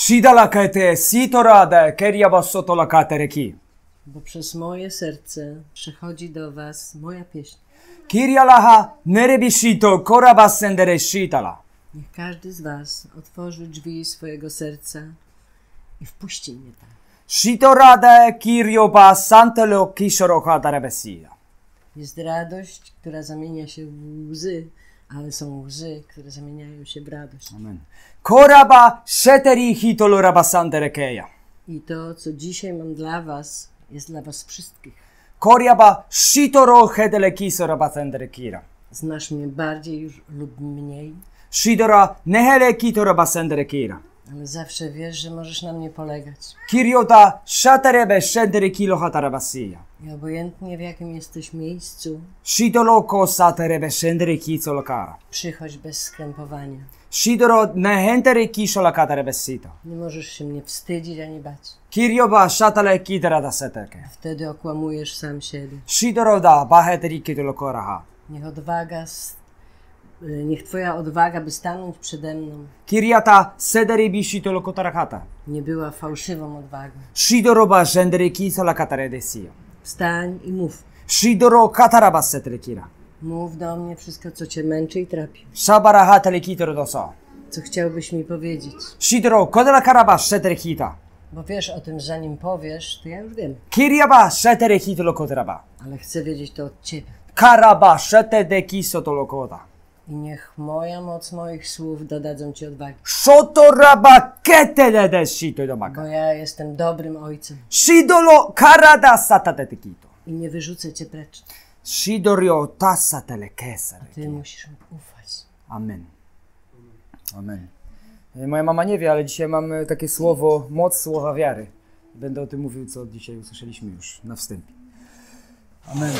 Shidalakete sitorada keriabasotolakatereki. Bo przez moje serce przychodzi do was moja pieśń. Kirialaha nerebishito korabasendere shitala. Niech każdy z was otworzy drzwi swojego serca i wpuści mnie tam. Shitorada kirioba santelo kishoroha darebesida. Jest radość, która zamienia się w łzy, ale są łzy, które zamieniają się w radość. Amen. Koraba szeteri hitoloraba sanderekeja. I to, co dzisiaj mam dla was, jest dla was wszystkich. Koraba shitoro hedelekiso raba sanderekira. Znasz mnie bardziej już lub mniej. Shidora nehelekito raba sanderekira. Ale zawsze wiesz, że możesz na mnie polegać. Kiriota szaterebe szendery kilo hatarabasija. I obojętnie w jakim jesteś miejscu, Shidoloko saterebe szendery kico lokara. przychodź bez skrępowania. Shidoro nehentery kisho lakatarebesito. Nie możesz się mnie wstydzić ani bać. Kirioba szatale kitera da seteke. Wtedy okłamujesz sam siebie. Shidoro da baheteriki do lokoraha. Niech odwaga z Y, niech Twoja odwaga, by stanąć przede mną, Kiriata sederebi to kotarahata. nie była fałszywą odwagą. Shidoroba żendereki salakataredesia. Wstań i mów. Shidoro katarabas setrekira. Mów do mnie wszystko, co Cię męczy i trapi. Shabarahata, telekitoro doso. Co chciałbyś mi powiedzieć? Shidoro kodela kodarakarabas setrekita. Bo wiesz o tym, zanim powiesz, to ja już wiem. Kiriaba seterekitolo kotaraba. Ale chcę wiedzieć to od Ciebie. Karaba setedeki lokota. I niech moja moc moich słów dodadzą ci odwagi. Szotoraba ketelede domaga. No Bo ja jestem dobrym ojcem. Shidolo karada satatetikito. I nie wyrzucę cię precz. Shidorio tasatelekesa. A ty musisz mi ufać. Amen. Amen. E, moja mama nie wie, ale dzisiaj mam e, takie słowo, moc słowa wiary. Będę o tym mówił, co dzisiaj usłyszeliśmy już na wstępie. Amen.